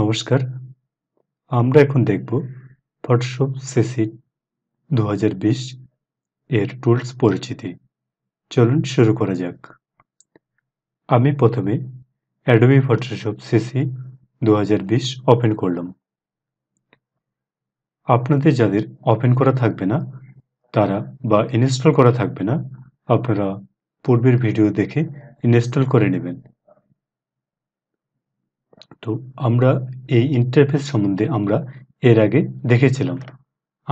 নমস্কার আমরা এখন দেখব ফটোশপ সেসি দু এর টুলস পরিচিতি চলুন শুরু করা যাক আমি প্রথমে অ্যাডোবি ফটোশপ সিসি দু ওপেন করলাম আপনাদের যাদের ওপেন করা থাকবে না তারা বা ইনস্টল করা থাকবে না আপনারা পূর্বের ভিডিও দেখে ইনস্টল করে নেবেন তো আমরা এই ইন্টারফেস সম্বন্ধে আমরা এর আগে দেখেছিলাম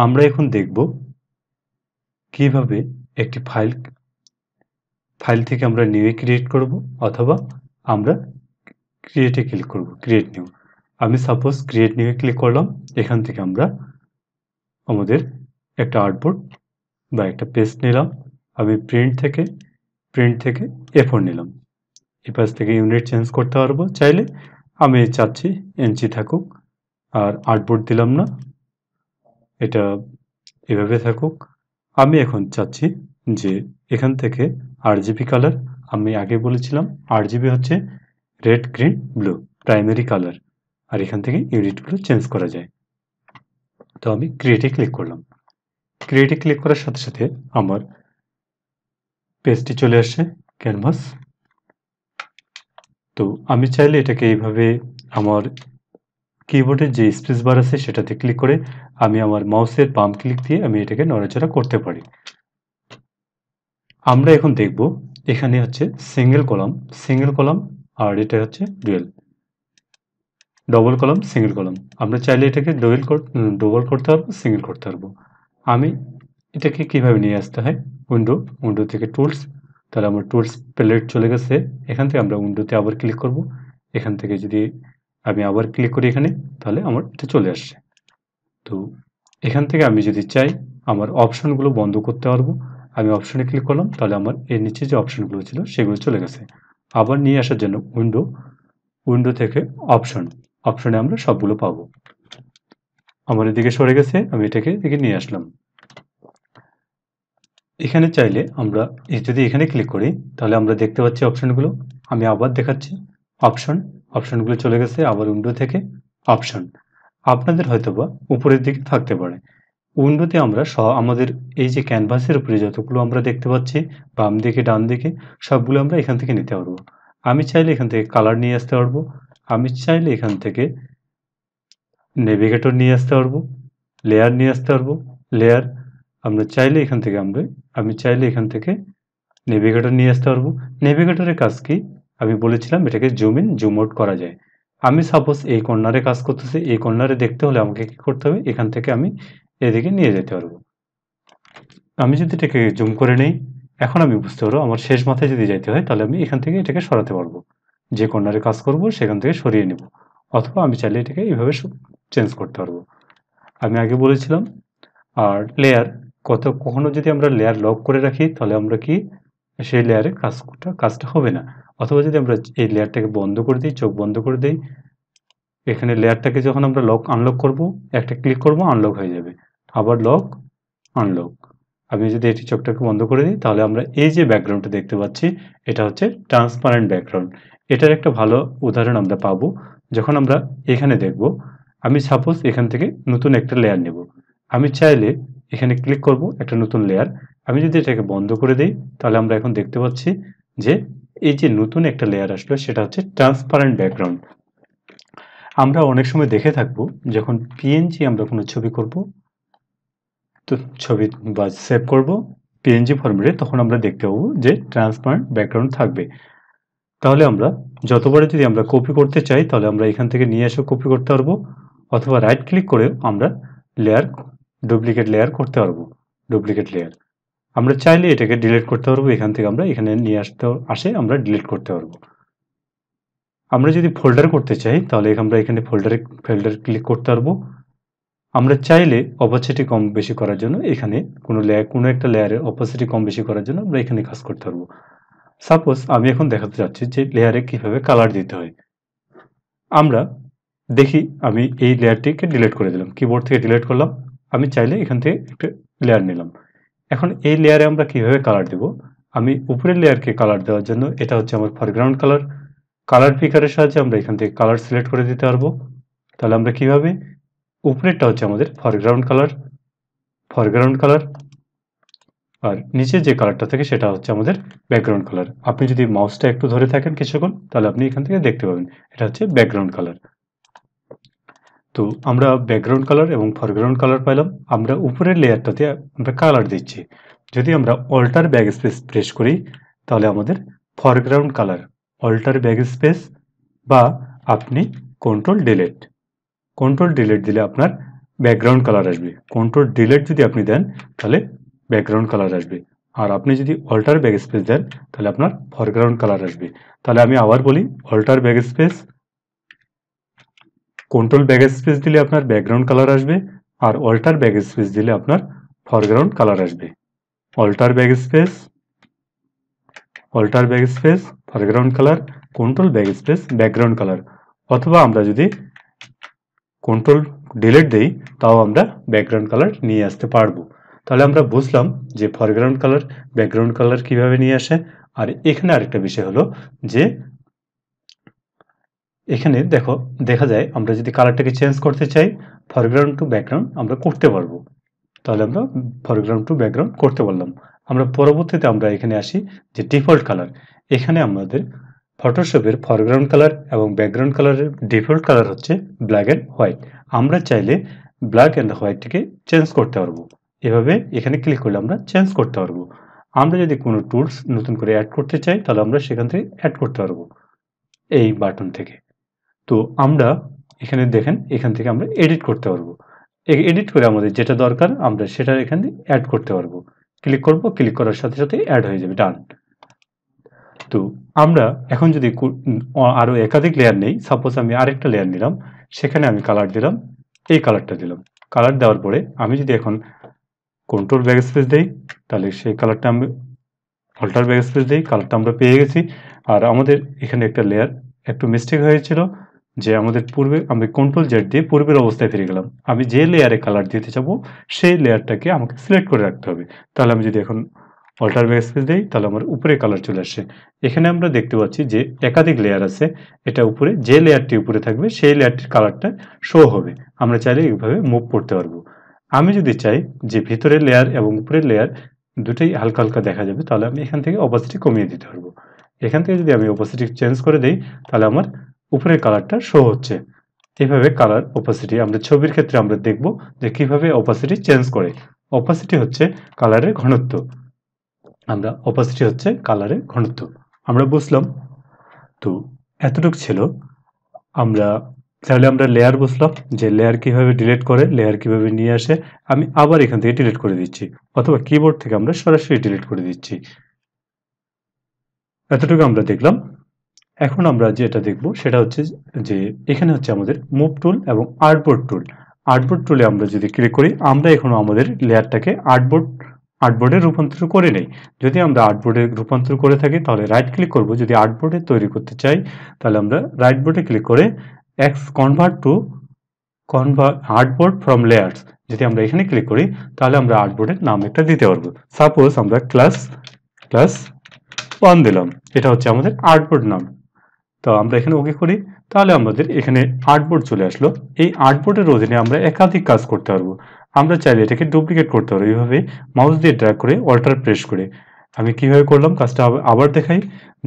আমরা এখন দেখব কিভাবে একটি ফাইল ফাইল থেকে আমরা নিউয়ে ক্রিয়েট করব অথবা আমরা ক্রিয়েটে ক্লিক করব ক্রিয়েট নিউ আমি সাপোজ ক্রিয়েট নিউয়ে ক্লিক করলাম এখান থেকে আমরা আমাদের একটা আর্টবোর্ড বা একটা পেজ নিলাম আমি প্রিন্ট থেকে প্রিন্ট থেকে এফোর নিলাম এ পাশ থেকে ইউনিট চেঞ্জ করতে পারবো চাইলে আমি চাচ্ছি এনচি থাকুক আর আর্টবোর্ড দিলাম না এটা এভাবে থাকুক আমি এখন চাচ্ছি যে এখান থেকে জিবি কালার আমি আগে বলেছিলাম জিবি হচ্ছে red green blue primary colour আর এখান থেকে ইউনিটগুলো চেঞ্জ করা যায় তো আমি ক্রিয়েটে ক্লিক করলাম ক্রিয়েটে ক্লিক করার সাথে সাথে আমার পেজটি চলে আসে ক্যানভাস তো আমি চাইলে এটাকে এইভাবে আমার কিবোর্ডের যে স্পেস বার আছে সেটাতে ক্লিক করে আমি আমার মাউসের পাম্প ক্লিক দিয়ে আমি এটাকে নড়াচড়া করতে পারি আমরা এখন দেখব এখানে হচ্ছে সিঙ্গেল কলম সিঙ্গেল কলম আর এটা হচ্ছে ডুয়েল ডবল কলম সিঙ্গেল কলম আমরা চাইলে এটাকে ডুয়েল ডবল করতে পারবো সিঙ্গেল করতে পারবো আমি এটাকে কিভাবে নিয়ে আসতে হয় উইন্ডো উইন্ডো থেকে টুলস তাহলে আমার টুলস প্যালেট চলে গেছে এখান থেকে আমরা উইন্ডোতে আবার ক্লিক করব এখান থেকে যদি আমি আবার ক্লিক করি এখানে তাহলে আমার এটা চলে আসছে তো এখান থেকে আমি যদি চাই আমার অপশনগুলো বন্ধ করতে পারবো আমি অপশনে ক্লিক করলাম তাহলে আমার এর নিচে যে অপশনগুলো ছিল সেগুলো চলে গেছে আবার নিয়ে আসার জন্য উইন্ডো উইন্ডো থেকে অপশন অপশনে আমরা সবগুলো পাবো আমার এদিকে সরে গেছে আমি এটাকে এদিকে নিয়ে আসলাম এখানে চাইলে আমরা যদি এখানে ক্লিক করি তাহলে আমরা দেখতে পাচ্ছি অপশনগুলো আমি আবার দেখাচ্ছি অপশন অপশনগুলো চলে গেছে আবার উইন্ডো থেকে অপশন আপনাদের হয়তোবা উপরের দিকে থাকতে পারে উইন্ডোতে আমরা স আমাদের এই যে ক্যানভাসের উপরে যতগুলো আমরা দেখতে পাচ্ছি বাম দিকে ডান দিকে সবগুলো আমরা এখান থেকে নিতে পারবো আমি চাইলে এখান থেকে কালার নিয়ে আসতে পারবো আমি চাইলে এখান থেকে নেভিগেটর নিয়ে আসতে পারবো লেয়ার নিয়ে আসতে পারবো লেয়ার আমরা চাইলে এখান থেকে আমরা আমি চাইলে এখান থেকে নেভিগেটর নিয়ে আসতে পারবো নেভিগেটরের কাজ কি আমি বলেছিলাম এটাকে জুম ইন জুম আউট করা যায় আমি সাপোজ এই কর্নারে কাজ করতেছি এই কর্নারে দেখতে হলে আমাকে কি করতে হবে এখান থেকে আমি এদিকে নিয়ে যেতে পারবো আমি যদি এটাকে জুম করে নেই এখন আমি বুঝতে পারবো আমার শেষ মাথায় যদি যাইতে হয় তাহলে আমি এখান থেকে এটাকে সরাতে পারবো যে কর্নারে কাজ করব সেখান থেকে সরিয়ে নেব অথবা আমি চাইলে এটাকে এইভাবে চেঞ্জ করতে পারবো আমি আগে বলেছিলাম আর লেয়ার কত কখনো যদি আমরা লেয়ার লক করে রাখি তাহলে আমরা কি সেই লেয়ারে কাজটা কাজটা হবে না অথবা যদি আমরা এই লেয়ারটাকে বন্ধ করে দিই চোখ বন্ধ করে দিই এখানে লেয়ারটাকে যখন আমরা লক আনলক করব একটা ক্লিক করব আনলক হয়ে যাবে আবার লক আনলক আমি যদি এটি চোখটাকে বন্ধ করে দিই তাহলে আমরা এই যে ব্যাকগ্রাউন্ডটা দেখতে পাচ্ছি এটা হচ্ছে ট্রান্সপারেন্ট ব্যাকগ্রাউন্ড এটার একটা ভালো উদাহরণ আমরা পাবো যখন আমরা এখানে দেখব আমি সাপোজ এখান থেকে নতুন একটা লেয়ার নেব আমি চাইলে এখানে ক্লিক করব একটা নতুন লেয়ার আমি যদি এটাকে বন্ধ করে দিই তাহলে আমরা এখন দেখতে পাচ্ছি যে এই যে নতুন একটা লেয়ার আসলো সেটা হচ্ছে ট্রান্সপারেন্ট ব্যাকগ্রাউন্ড আমরা অনেক সময় দেখে থাকব যখন পিএনজি আমরা কোনো ছবি করব তো ছবি বা সেভ করব পিএনজি ফর্মেটে তখন আমরা দেখতে পাবো যে ট্রান্সপারেন্ট ব্যাকগ্রাউন্ড থাকবে তাহলে আমরা যতবারে যদি আমরা কপি করতে চাই তাহলে আমরা এখান থেকে নিয়ে এসে কপি করতে পারবো অথবা রাইট ক্লিক করেও আমরা লেয়ার ডুপ্লিকেট লেয়ার করতে পারবো ডুপ্লিকেট লেয়ার আমরা চাইলে এটাকে ডিলিট করতে পারবো এখান থেকে আমরা এখানে নিয়ে আসতে আসে আমরা ডিলিট করতে পারবো আমরা যদি ফোল্ডার করতে চাই তাহলে আমরা এখানে ফোল্ডারে ফোল্ডার ক্লিক করতে পারবো আমরা চাইলে অপাসিটি কম বেশি করার জন্য এখানে কোনো লেয়ার কোনো একটা লেয়ারের অপাসিটি কম বেশি করার জন্য আমরা এখানে কাজ করতে পারবো সাপোজ আমি এখন দেখাতে চাচ্ছি যে লেয়ারে কীভাবে কালার দিতে হয় আমরা দেখি আমি এই লেয়ারটিকে ডিলিট করে দিলাম কিবোর্ড থেকে ডিলিট করলাম আমি চাইলে এখান থেকে একটা লেয়ার নিলাম এখন এই লেয়ারে আমরা কিভাবে কালার দেব আমি উপরের লেয়ারকে কালার দেওয়ার জন্য এটা হচ্ছে আমার ফরগ্রাউন্ড কালার কালার পিকারের সাহায্যে আমরা এখান থেকে কালার সিলেক্ট করে দিতে পারবো তাহলে আমরা কিভাবে উপরেরটা হচ্ছে আমাদের ফরগ্রাউন্ড কালার ফরগ্রাউন্ড কালার আর নিচে যে কালারটা থাকে সেটা হচ্ছে আমাদের ব্যাকগ্রাউন্ড কালার আপনি যদি মাউসটা একটু ধরে থাকেন কিছুক্ষণ তাহলে আপনি এখান থেকে দেখতে পাবেন এটা হচ্ছে ব্যাকগ্রাউন্ড কালার তো আমরা ব্যাকগ্রাউন্ড কালার এবং ফরগ্রাউন্ড কালার পাইলাম আমরা উপরের লেয়ারটাতে আমরা কালার দিচ্ছি যদি আমরা অল্টার ব্যাগ স্পেস প্রেস করি তাহলে আমাদের foreground colour alter backspace বা আপনি কন্ট্রোল ডিলেট কন্ট্রোল ডিলেট দিলে আপনার ব্যাকগ্রাউন্ড কালার আসবে কন্ট্রোল ডিলেট যদি আপনি দেন তাহলে ব্যাকগ্রাউন্ড কালার আসবে আর আপনি যদি অল্টার ব্যাগ স্পেস দেন তাহলে আপনার ফরগ্রাউন্ড কালার আসবে তাহলে আমি আবার বলি alter backspace control backspace দিলে আপনার ব্যাকগ্রাউন্ড কালার আসবে আর অল্টার ব্যাগেজ স্পেস দিলে আপনার ফরগ্রাউন্ড কালার আসবে alter backspace alter backspace foreground colour control backspace background colour অথবা আমরা যদি কন্ট্রোল ডিলেট দেই তাও আমরা ব্যাকগ্রাউন্ড কালার নিয়ে আসতে পারবো তাহলে আমরা বুঝলাম যে ফরগ্রাউন্ড কালার ব্যাকগ্রাউন্ড কালার কিভাবে নিয়ে আসে আর এখানে আরেকটা বিষয় হলো যে এখানে দেখো দেখা যায় আমরা যদি কালারটাকে চেঞ্জ করতে চাই ফরগ্রাউন্ড টু ব্যাকগ্রাউন্ড আমরা করতে পারবো তাহলে আমরা ফরগ্রাউন্ড টু ব্যাকগ্রাউন্ড করতে পারলাম আমরা পরবর্তীতে আমরা এখানে আসি যে ডিফল্ট কালার এখানে আমাদের ফটোশপের ফরগ্রাউন্ড কালার এবং ব্যাকগ্রাউন্ড কালারের ডিফল্ট কালার হচ্ছে ব্ল্যাক অ্যান্ড হোয়াইট আমরা চাইলে ব্ল্যাক অ্যান্ড হোয়াইটটিকে চেঞ্জ করতে পারবো এভাবে এখানে ক্লিক করলে আমরা চেঞ্জ করতে পারবো আমরা যদি কোনো টুলস নতুন করে অ্যাড করতে চাই তাহলে আমরা সেখান থেকে অ্যাড করতে পারবো এই বাটন থেকে তো আমরা এখানে দেখেন এখান থেকে আমরা এডিট করতে পারবো এডিট করে আমাদের যেটা দরকার আমরা সেটা এখান অ্যাড করতে পারবো ক্লিক করব ক্লিক করার সাথে সাথে অ্যাড হয়ে যাবে ডান তো আমরা এখন যদি আরও একাধিক লেয়ার নেই সাপোজ আমি আরেকটা লেয়ার নিলাম সেখানে আমি কালার দিলাম এই কালারটা দিলাম কালার দেওয়ার পরে আমি যদি এখন কন্ট্রোল ব্যাগ স্পেস দিই তাহলে সেই কালারটা আমি অল্টার ব্যাগ স্পেস দিই কালারটা আমরা পেয়ে গেছি আর আমাদের এখানে একটা লেয়ার একটু মিস্টেক হয়েছিল যে আমাদের পূর্বে আমি কন্ট্রোল জেড দিয়ে পূর্বের অবস্থায় ফিরে গেলাম আমি যে লেয়ারে কালার দিতে চাবো সেই লেয়ারটাকে আমাকে সিলেক্ট করে রাখতে হবে তাহলে আমি যদি এখন অল্টার ব্যাকস্পেস দিই তাহলে আমার উপরে কালার চলে আসে এখানে আমরা দেখতে পাচ্ছি যে একাধিক লেয়ার আছে এটা উপরে যে লেয়ারটি উপরে থাকবে সেই লেয়ারটির কালারটা শো হবে আমরা চাইলে এইভাবে মুভ করতে পারবো আমি যদি চাই যে ভিতরের লেয়ার এবং উপরের লেয়ার দুটোই হালকা হালকা দেখা যাবে তাহলে আমি এখান থেকে অপাসিটি কমিয়ে দিতে পারবো এখান থেকে যদি আমি অপাসিটি চেঞ্জ করে দিই তাহলে আমার উপরের কালারটা শো হচ্ছে এইভাবে কালার ওপাসিটি আমরা ছবির ক্ষেত্রে আমরা দেখব যে কিভাবে ওপাসিটি চেঞ্জ করে ওপাসিটি হচ্ছে কালারের ঘনত্ব আমরা ওপাসিটি হচ্ছে কালারের ঘনত্ব আমরা বুঝলাম তো এতটুকু ছিল আমরা তাহলে আমরা লেয়ার বুঝলাম যে লেয়ার কিভাবে ডিলিট করে লেয়ার কিভাবে নিয়ে আসে আমি আবার এখান থেকে ডিলিট করে দিচ্ছি অথবা কিবোর্ড থেকে আমরা সরাসরি ডিলিট করে দিচ্ছি এতটুকু আমরা দেখলাম এখন আমরা যেটা দেখব সেটা হচ্ছে যে এখানে হচ্ছে আমাদের মুভ টুল এবং আর্টবোর্ড টুল আর্টবোর্ড টুলে আমরা যদি ক্লিক করি আমরা এখনও আমাদের লেয়ারটাকে আর্টবোর্ড আর্টবোর্ডে রূপান্তর করে নেই যদি আমরা আর্টবোর্ডে রূপান্তর করে থাকি তাহলে রাইট ক্লিক করব যদি আর্টবোর্ডে তৈরি করতে চাই তাহলে আমরা রাইট বোর্ডে ক্লিক করে X convert to convert artboard from layers যদি আমরা এখানে ক্লিক করি তাহলে আমরা আর্টবোর্ডের নাম একটা দিতে পারবো সাপোজ আমরা ক্লাস ক্লাস ওয়ান দিলাম এটা হচ্ছে আমাদের আর্টবোর্ড নাম তো আমরা এখানে ওকে করি তাহলে আমাদের এখানে আর্টবোর্ড চলে আসলো এই আর্টবোর্ডের অধীনে আমরা একাধিক কাজ করতে পারবো আমরা চাইলে এটাকে ডুপ্লিকেট করতে পারবো এইভাবে মাউস দিয়ে ড্র্যাগ করে অল্টার প্রেস করে আমি কিভাবে করলাম কাজটা আবার দেখাই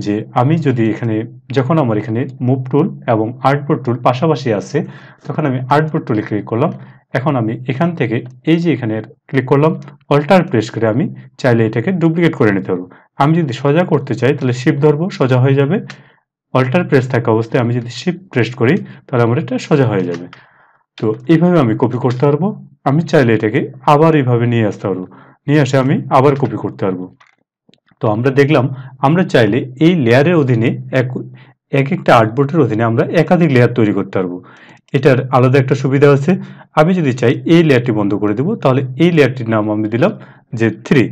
যে আমি যদি এখানে যখন আমার এখানে মুভ টুল এবং আর্টবোর্ড টুল পাশাপাশি আছে তখন আমি আর্টবোর্ড টুলে ক্লিক করলাম এখন আমি এখান থেকে এই যে এখানে ক্লিক করলাম অল্টার প্রেস করে আমি চাইলে এটাকে ডুপ্লিকেট করে নিতে পারবো আমি যদি সোজা করতে চাই তাহলে শিপ ধরবো সোজা হয়ে যাবে অল্টার প্রেস থাকা অবস্থায় আমি যদি শিফট প্রেস করি তাহলে আমার এটা সোজা হয়ে যাবে তো এইভাবে আমি কপি করতে পারবো আমি চাইলে এটাকে আবার এইভাবে নিয়ে আসতে পারবো নিয়ে আসে আমি আবার কপি করতে পারবো তো আমরা দেখলাম আমরা চাইলে এই লেয়ারের অধীনে এক এক একটা আর্টবোর্ডের অধীনে আমরা একাধিক লেয়ার তৈরি করতে পারবো এটার আলাদা একটা সুবিধা আছে আমি যদি চাই এই লেয়ারটি বন্ধ করে দেব তাহলে এই লেয়ারটির নাম আমি দিলাম যে থ্রি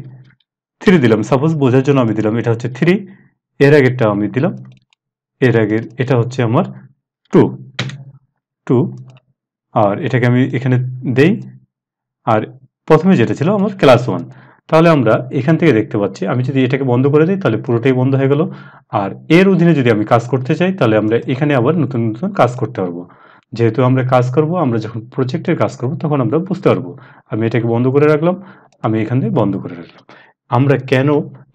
থ্রি দিলাম সাপোজ বোঝার জন্য আমি দিলাম এটা হচ্ছে থ্রি এর আগেরটা আমি দিলাম এর আগের এটা হচ্ছে আমার টু টু আর এটাকে আমি এখানে দেই আর প্রথমে যেটা ছিল আমার ক্লাস ওয়ান তাহলে আমরা এখান থেকে দেখতে পাচ্ছি আমি যদি এটাকে বন্ধ করে দিই তাহলে পুরোটাই বন্ধ হয়ে গেল আর এর অধীনে যদি আমি কাজ করতে চাই তাহলে আমরা এখানে আবার নতুন নতুন কাজ করতে পারবো যেহেতু আমরা কাজ করব আমরা যখন প্রজেক্টের কাজ করব তখন আমরা বুঝতে পারবো আমি এটাকে বন্ধ করে রাখলাম আমি এখান থেকে বন্ধ করে রাখলাম আমরা কেন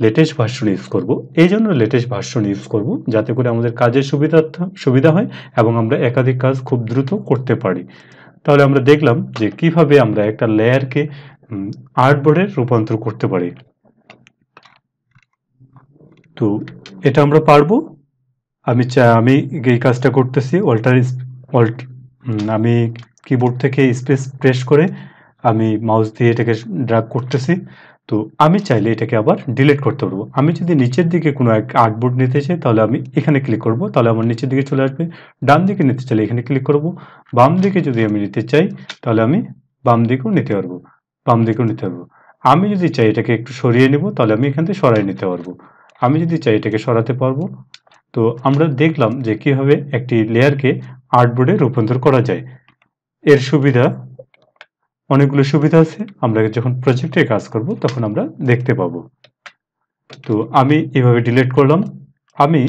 লেটেস্ট ভার্সন ইউজ করব এই জন্য লেটেস্ট ভার্সন ইউজ করব যাতে করে আমাদের কাজের সুবিধা সুবিধা হয় এবং আমরা একাধিক কাজ খুব দ্রুত করতে পারি তাহলে আমরা দেখলাম যে কিভাবে আমরা একটা লেয়ারকে আর্টবোর্ডে রূপান্তর করতে পারি তো এটা আমরা পারবো আমি চা আমি এই কাজটা করতেছি অল্টার অল্ট আমি কিবোর্ড থেকে স্পেস প্রেস করে আমি মাউস দিয়ে এটাকে ড্রাগ করতেছি তো আমি চাইলে এটাকে আবার ডিলিট করতে পারবো আমি যদি নিচের দিকে কোনো এক আর্টবোর্ড নিতে চাই তাহলে আমি এখানে ক্লিক করব তাহলে আমার নিচের দিকে চলে আসবে ডান দিকে নিতে চাইলে এখানে ক্লিক করব বাম দিকে যদি আমি নিতে চাই তাহলে আমি বাম দিকেও নিতে পারবো বাম দিকেও নিতে পারবো আমি যদি চাই এটাকে একটু সরিয়ে নেব তাহলে আমি এখান থেকে সরাই নিতে পারবো আমি যদি চাই এটাকে সরাতে পারবো তো আমরা দেখলাম যে কীভাবে একটি লেয়ারকে আর্টবোর্ডে রূপান্তর করা যায় এর সুবিধা অনেকগুলো সুবিধা আছে আমরা যখন প্রজেক্টে কাজ করব তখন আমরা দেখতে পাব তো আমি এভাবে ডিলেট করলাম আমি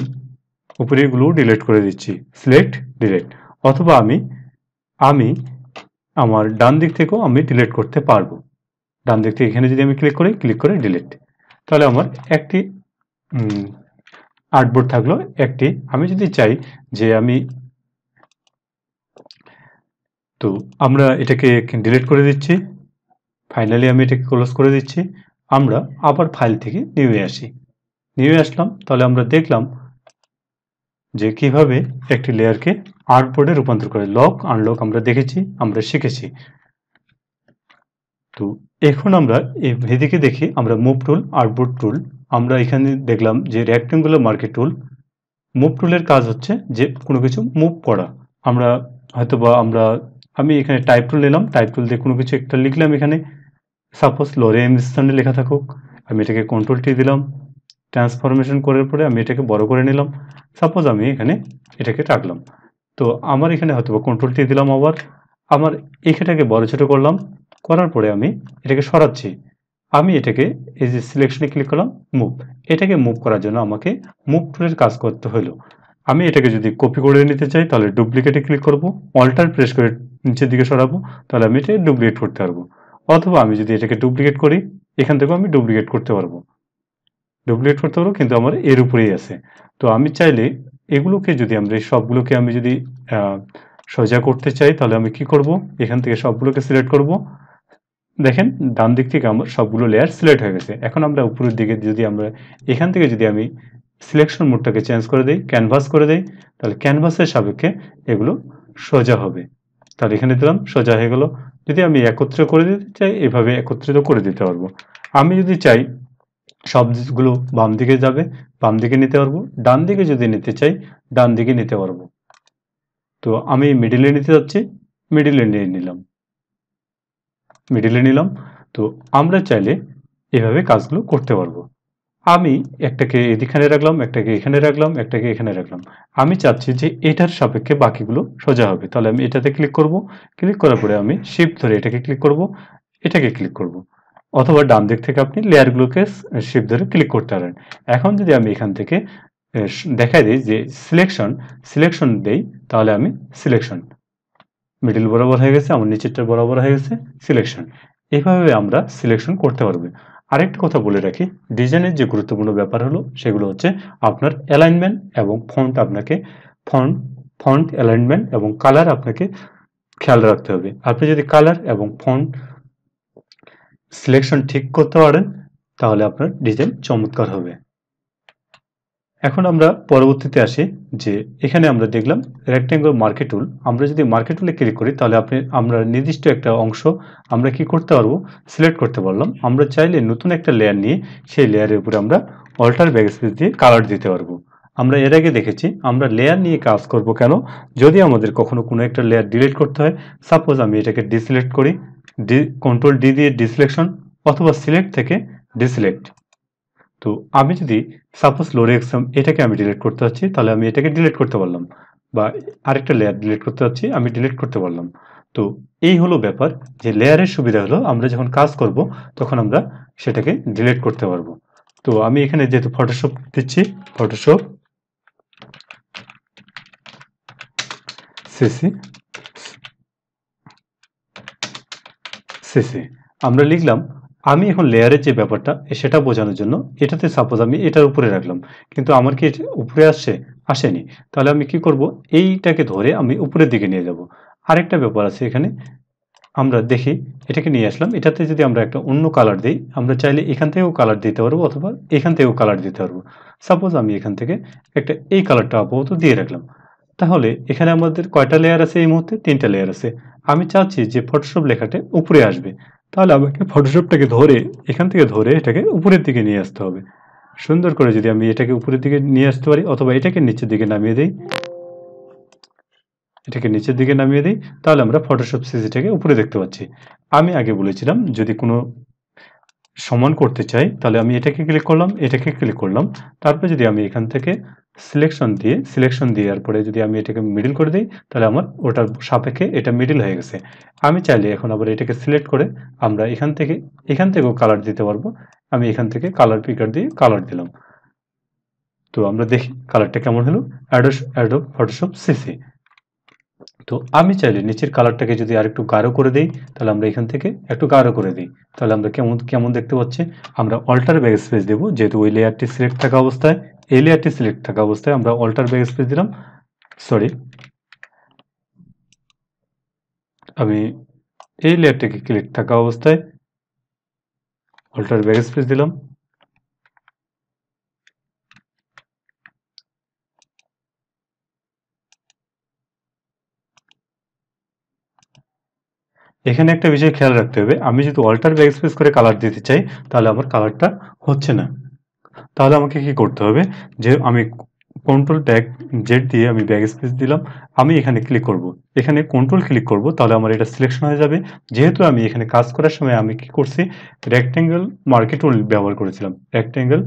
উপরেগুলো ডিলেট করে দিচ্ছি সিলেক্ট ডিলেট অথবা আমি আমি আমার ডান দিক থেকেও আমি ডিলেট করতে পারবো ডান দিক থেকে এখানে যদি আমি ক্লিক করি ক্লিক করে ডিলেট তাহলে আমার একটি আর্টবোর্ড থাকলো একটি আমি যদি চাই যে আমি তো আমরা এটাকে ডিলিট করে দিচ্ছি ফাইনালি আমি এটাকে ক্লোজ করে দিচ্ছি আমরা আবার ফাইল থেকে নিয়ে আসি নিয়ে আসলাম তাহলে আমরা দেখলাম যে কিভাবে একটি লেয়ারকে আর্টবোর্ডে রূপান্তর করে লক আনলক আমরা দেখেছি আমরা শিখেছি তো এখন আমরা এদিকে দেখি আমরা মুভ টুল আর্টবোর্ড টুল আমরা এখানে দেখলাম যে রেক্টেঙ্গুলার মার্কেট টুল মুভ টুলের কাজ হচ্ছে যে কোনো কিছু মুভ করা আমরা হয়তোবা আমরা আমি এখানে টাইপ টুল এলাম টাইপ টুল দিয়ে কোনো কিছু একটা লিখলাম এখানে সাপোজ লোরে স্থানে লেখা থাকুক আমি এটাকে কন্ট্রোলটি দিলাম ট্রান্সফরমেশন করার পরে আমি এটাকে বড় করে নিলাম সাপোজ আমি এখানে এটাকে রাখলাম তো আমার এখানে হয়তো কন্ট্রোলটি দিলাম আবার আমার এখানটাকে বড় ছোটো করলাম করার পরে আমি এটাকে সরাচ্ছি আমি এটাকে এই যে সিলেকশনে ক্লিক করলাম মুভ এটাকে মুভ করার জন্য আমাকে মুভ টুলের কাজ করতে হলো আমি এটাকে যদি কপি করে নিতে চাই তাহলে ডুপ্লিকেটে ক্লিক করব অল্টার প্রেস করে নিচের দিকে সরাবো তাহলে আমি এটা ডুপ্লিকেট করতে পারবো অথবা আমি যদি এটাকে ডুপ্লিকেট করি এখান থেকেও আমি ডুপ্লিকেট করতে পারবো ডুপ্লিকেট করতে পারবো কিন্তু আমার এর উপরেই আছে তো আমি চাইলে এগুলোকে যদি আমরা এই সবগুলোকে আমি যদি সোজা করতে চাই তাহলে আমি কি করব এখান থেকে সবগুলোকে সিলেক্ট করব দেখেন ডান দিক থেকে আমার সবগুলো লেয়ার সিলেক্ট হয়ে গেছে এখন আমরা উপরের দিকে যদি আমরা এখান থেকে যদি আমি সিলেকশন মোডটাকে চেঞ্জ করে দেই ক্যানভাস করে দেই তাহলে ক্যানভাসের সাপেক্ষে এগুলো সোজা হবে তাহলে এখানে দিলাম সোজা হয়ে গেল যদি আমি একত্রে করে দিতে চাই এভাবে একত্রিত করে দিতে পারবো আমি যদি চাই সবগুলো বাম দিকে যাবে বাম দিকে নিতে পারবো ডান দিকে যদি নিতে চাই ডান দিকে নিতে পারবো তো আমি মিডিলে নিতে যাচ্ছি মিডিলে নিয়ে নিলাম মিডিলে নিলাম তো আমরা চাইলে এভাবে কাজগুলো করতে পারবো আমি একটাকে এদিকখানে রাখলাম একটাকে এখানে রাখলাম একটাকে এখানে রাখলাম আমি চাচ্ছি যে এটার সাপেক্ষে বাকিগুলো সোজা হবে তাহলে আমি এটাতে ক্লিক করব ক্লিক করার পরে আমি শিফট ধরে এটাকে ক্লিক করব এটাকে ক্লিক করব অথবা ডান দিক থেকে আপনি লেয়ারগুলোকে শিফট ধরে ক্লিক করতে পারেন এখন যদি আমি এখান থেকে দেখাই দিই যে সিলেকশন সিলেকশন দেই তাহলে আমি সিলেকশন মিডিল বরাবর হয়ে গেছে আমার নিচেরটা বরাবর হয়ে গেছে সিলেকশন এভাবে আমরা সিলেকশন করতে পারবো আরেকটা কথা বলে রাখি ডিজাইনের যে গুরুত্বপূর্ণ ব্যাপার হলো সেগুলো হচ্ছে আপনার অ্যালাইনমেন্ট এবং ফন্ট আপনাকে ফন্ট ফন্ট অ্যালাইনমেন্ট এবং কালার আপনাকে খেয়াল রাখতে হবে আপনি যদি কালার এবং ফন্ট সিলেকশন ঠিক করতে পারেন তাহলে আপনার ডিজাইন চমৎকার হবে এখন আমরা পরবর্তীতে আসি যে এখানে আমরা দেখলাম রেক্ট্যাঙ্গল মার্কেট টুল আমরা যদি মার্কেট টুলে ক্লিক করি তাহলে আপনি আমরা নির্দিষ্ট একটা অংশ আমরা কি করতে পারবো সিলেক্ট করতে পারলাম আমরা চাইলে নতুন একটা লেয়ার নিয়ে সেই লেয়ারের উপরে আমরা অল্টার ব্যাগ স্পেস দিয়ে কালার দিতে পারবো আমরা এর আগে দেখেছি আমরা লেয়ার নিয়ে কাজ করব কেন যদি আমাদের কখনো কোনো একটা লেয়ার ডিলিট করতে হয় সাপোজ আমি এটাকে ডিসিলেক্ট করি ডি কন্ট্রোল ডি দিয়ে ডিসিলেকশন অথবা সিলেক্ট থেকে ডিসিলেক্ট তো আমি যদি সাপোজ লোরে এক্সাম এটাকে আমি ডিলিট করতে চাচ্ছি তাহলে আমি এটাকে ডিলিট করতে পারলাম বা আরেকটা লেয়ার ডিলিট করতে চাচ্ছি আমি ডিলিট করতে পারলাম তো এই হলো ব্যাপার যে লেয়ারের সুবিধা হলো আমরা যখন কাজ করব তখন আমরা সেটাকে ডিলিট করতে পারবো তো আমি এখানে যেহেতু ফটোশপ দিচ্ছি ফটোশপ সিসি সিসি আমরা লিখলাম আমি এখন লেয়ারের যে ব্যাপারটা সেটা বোঝানোর জন্য এটাতে সাপোজ আমি এটার উপরে রাখলাম কিন্তু আমার কি উপরে আসছে আসেনি তাহলে আমি কি করব এইটাকে ধরে আমি উপরের দিকে নিয়ে যাব আরেকটা ব্যাপার আছে এখানে আমরা দেখি এটাকে নিয়ে আসলাম এটাতে যদি আমরা একটা অন্য কালার দিই আমরা চাইলে এখান থেকেও কালার দিতে পারবো অথবা এখান থেকেও কালার দিতে পারবো সাপোজ আমি এখান থেকে একটা এই কালারটা আপাতত দিয়ে রাখলাম তাহলে এখানে আমাদের কয়টা লেয়ার আছে এই মুহূর্তে তিনটা লেয়ার আছে আমি চাচ্ছি যে ফটোশপ লেখাটা উপরে আসবে তাহলে আমাকে ফটোশপটাকে ধরে এখান থেকে ধরে এটাকে উপরের দিকে নিয়ে আসতে হবে সুন্দর করে যদি আমি এটাকে উপরের দিকে নিয়ে আসতে পারি অথবা এটাকে নিচের দিকে নামিয়ে দিই এটাকে নিচের দিকে নামিয়ে দিই তাহলে আমরা ফটোশপ সিজিটাকে উপরে দেখতে পাচ্ছি আমি আগে বলেছিলাম যদি কোনো সমান করতে চাই তাহলে আমি এটাকে ক্লিক করলাম এটাকে ক্লিক করলাম তারপরে যদি আমি এখান থেকে সিলেকশন দিয়ে সিলেকশন দিয়ে পরে যদি আমি এটাকে মিডিল করে দিই তাহলে আমার ওটার সাপেক্ষে এটা মিডিল হয়ে গেছে আমি চাইলে এখন আবার এটাকে সিলেক্ট করে আমরা এখান থেকে এখান থেকেও কালার দিতে পারবো আমি এখান থেকে কালার পিকার দিয়ে কালার দিলাম তো আমরা দেখি কালারটা কেমন হলো অ্যাডো অ্যাডো ফটোশপ সিসি তো আমি চাইলে নিচের কালারটাকে যদি আরেকটু গাঢ় করে দিই তাহলে আমরা এখান থেকে একটু গাঢ় করে দিই তাহলে আমরা কেমন কেমন দেখতে পাচ্ছি আমরা অল্টার ব্যাগ স্পেস দেবো যেহেতু ওই লেয়ারটি সিলেক্ট থাকা অবস্থায় এই লেয়ারটি সিলেক্ট থাকা অবস্থায় আমরা অল্টার ব্যাগ স্পেস দিলাম সরি আমি এই লেয়ারটিকে ক্লিক থাকা অবস্থায় অল্টার ব্যাগ স্পেস দিলাম এখানে একটা বিষয় খেয়াল রাখতে হবে আমি যদি অল্টার ব্যাকস্পেস করে কালার দিতে চাই তাহলে আমার কালারটা হচ্ছে না তাহলে আমাকে কি করতে হবে যে আমি কন্ট্রোল ব্যাক জেড দিয়ে আমি ব্যাক স্পেস দিলাম আমি এখানে ক্লিক করব। এখানে কন্ট্রোল ক্লিক করব তাহলে আমার এটা সিলেকশন হয়ে যাবে যেহেতু আমি এখানে কাজ করার সময় আমি কি করছি রেক্ট্যাঙ্গেল মার্কেট ওল ব্যবহার করেছিলাম রেক্ট্যাঙ্গেল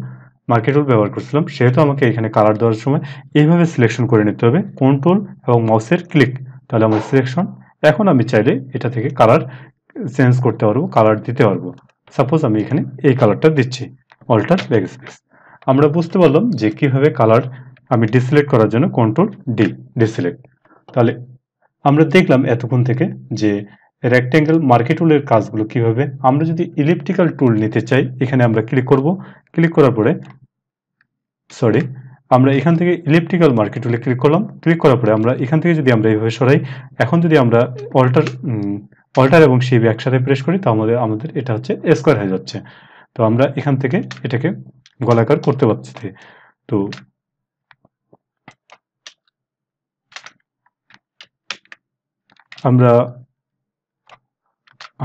মার্কেট ওল ব্যবহার করেছিলাম সেহেতু আমাকে এখানে কালার দেওয়ার সময় এইভাবে সিলেকশন করে নিতে হবে কন্ট্রোল এবং মাউসের ক্লিক তাহলে আমার সিলেকশন এখন আমি চাইলে এটা থেকে কালার চেঞ্জ করতে পারবো কালার দিতে পারবো সাপোজ আমি এখানে এই কালারটা দিচ্ছি অল্টার ব্যাক স্পেস আমরা বুঝতে পারলাম যে কিভাবে কালার আমি ডিসিলেক্ট করার জন্য কন্ট্রোল ডি ডিসিলেক্ট তাহলে আমরা দেখলাম এতক্ষণ থেকে যে রেক্ট্যাঙ্গেল মার্কেট টুলের কাজগুলো কিভাবে আমরা যদি ইলেকট্রিক্যাল টুল নিতে চাই এখানে আমরা ক্লিক করব ক্লিক করার পরে সরি আমরা এখান থেকে ইলেকট্রিক্যাল মার্কেট বলে ক্লিক করলাম ক্লিক করার পরে আমরা এখান থেকে যদি আমরা এইভাবে সরাই এখন যদি আমরা অল্টার অল্টার এবং শিব একসাথে প্রেস করি তাহলে আমাদের এটা হচ্ছে স্কোয়ার হয়ে যাচ্ছে তো আমরা এখান থেকে এটাকে গলাকার করতে পারছি তো আমরা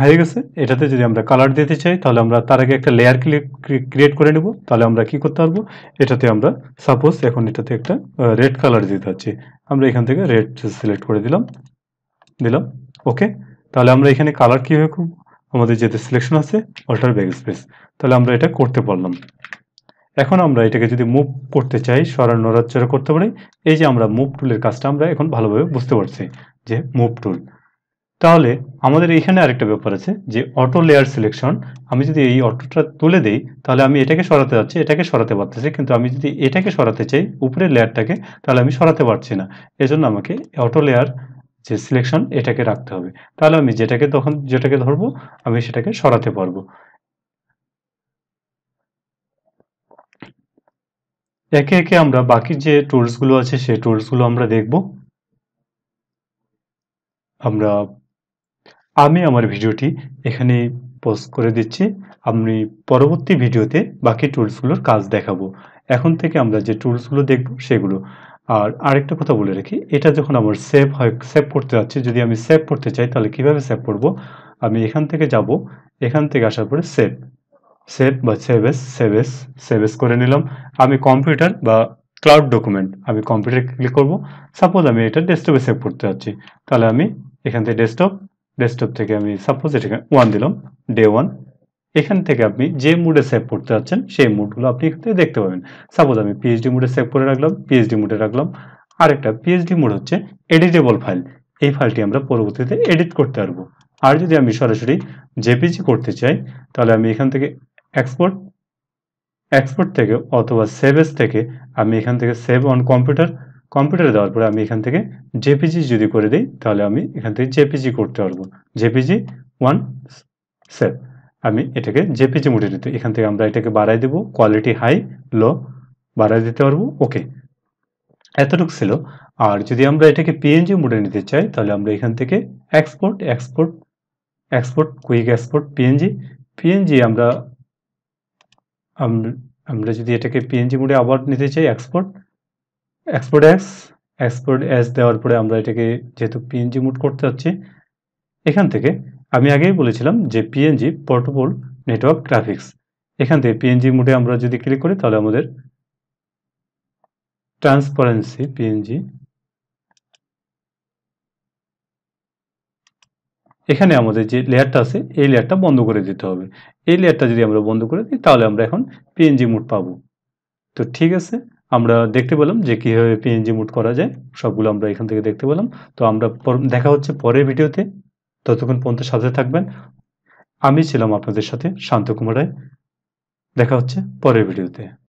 হয়ে গেছে এটাতে যদি আমরা কালার দিতে চাই তাহলে আমরা তার আগে একটা লেয়ার ক্রিয়েট করে নেব তাহলে আমরা কি করতে পারবো এটাতে আমরা সাপোজ এখন এটাতে একটা রেড কালার দিতে পারছি আমরা এখান থেকে রেড সিলেক্ট করে দিলাম দিলাম ওকে তাহলে আমরা এখানে কালার কীভাবে খুব আমাদের যেতে সিলেকশন আছে অল্টার ব্যাগ স্পেস তাহলে আমরা এটা করতে পারলাম এখন আমরা এটাকে যদি মুভ করতে চাই সরান নড়াচড়া করতে পারি এই যে আমরা মুভ টুলের কাজটা আমরা এখন ভালোভাবে বুঝতে পারছি যে মুভ টুল তাহলে আমাদের এখানে আরেকটা ব্যাপার আছে যে অটো লেয়ার সিলেকশন আমি যদি এই অটোটা তুলে দেই তাহলে আমি এটাকে সরাতে যাচ্ছি এটাকে সরাতে পারতেছি কিন্তু আমি যদি এটাকে সরাতে চাই উপরের লেয়ারটাকে তাহলে আমি সরাতে পারছি না এজন্য আমাকে অটো লেয়ার যে সিলেকশন এটাকে রাখতে হবে তাহলে আমি যেটাকে তখন যেটাকে ধরবো আমি সেটাকে সরাতে পারবো একে একে আমরা বাকি যে টুলসগুলো আছে সেই টুলসগুলো আমরা দেখব আমরা আমি আমার ভিডিওটি এখানে পোস্ট করে দিচ্ছি আমি পরবর্তী ভিডিওতে বাকি টুলসগুলোর কাজ দেখাবো এখন থেকে আমরা যে টুলসগুলো দেখব সেগুলো আর আরেকটা কথা বলে রাখি এটা যখন আমার সেভ হয় সেভ করতে যাচ্ছে যদি আমি সেভ করতে চাই তাহলে কিভাবে সেভ করব আমি এখান থেকে যাব এখান থেকে আসার পরে সেভ সেভ বা সেভেস সেভেস সেভেস করে নিলাম আমি কম্পিউটার বা ক্লাউড ডকুমেন্ট আমি কম্পিউটারে ক্লিক করব সাপোজ আমি এটা ডেস্কটপে সেভ করতে যাচ্ছি তাহলে আমি এখান থেকে ডেস্কটপ ডেস্কটপ থেকে আমি সাপোজ এটাকে ওয়ান দিলাম ডে ওয়ান এখান থেকে আপনি যে মুডে সেভ করতে চাচ্ছেন সেই মুডগুলো আপনি এখান থেকে দেখতে পাবেন সাপোজ আমি পিএইচডি মুডে সেভ করে রাখলাম পিএইচডি মুডে রাখলাম আরেকটা পিএইচডি মুড হচ্ছে এডিটেবল ফাইল এই ফাইলটি আমরা পরবর্তীতে এডিট করতে পারবো আর যদি আমি সরাসরি জেপিজি করতে চাই তাহলে আমি এখান থেকে এক্সপোর্ট এক্সপোর্ট থেকে অথবা সেভেস থেকে আমি এখান থেকে সেভ অন কম্পিউটার কম্পিউটারে দেওয়ার পরে আমি এখান থেকে জেপিজি যদি করে দিই তাহলে আমি এখান থেকে জেপিজি করতে পারবো জেপিজি ওয়ান সেভ আমি এটাকে জেপিজি মুটে দিতে এখান থেকে আমরা এটাকে বাড়াই দেব কোয়ালিটি হাই লো বাড়াই দিতে পারবো ওকে এতটুকু ছিল আর যদি আমরা এটাকে পিএনজি মুটে নিতে চাই তাহলে আমরা এখান থেকে export export export quick export PNG PNG আমরা আমরা যদি এটাকে পিএনজি মুড়ে আবার নিতে চাই export export as export as দেওয়ার পরে আমরা এটাকে যেহেতু পিএনজি মুড করতে হচ্ছে এখান থেকে আমি আগেই বলেছিলাম যে পিএনজি পোর্টেবল নেটওয়ার্ক গ্রাফিক্স এখান থেকে পিএনজি মুডে আমরা যদি ক্লিক করি তাহলে আমাদের ট্রান্সপারেন্সি পিএনজি এখানে আমাদের যে লেয়ারটা আছে এই লেয়ারটা বন্ধ করে দিতে হবে এই লেয়ারটা যদি আমরা বন্ধ করে দিই তাহলে আমরা এখন পিএনজি মুড পাবো তো ঠিক আছে আমরা দেখতে পেলাম যে কীভাবে পিএনজি মুড করা যায় সবগুলো আমরা এখান থেকে দেখতে পেলাম তো আমরা দেখা হচ্ছে পরের ভিডিওতে ততক্ষণ পর্যন্ত সাথে থাকবেন আমি ছিলাম আপনাদের সাথে শান্ত কুমার রায় দেখা হচ্ছে পরের ভিডিওতে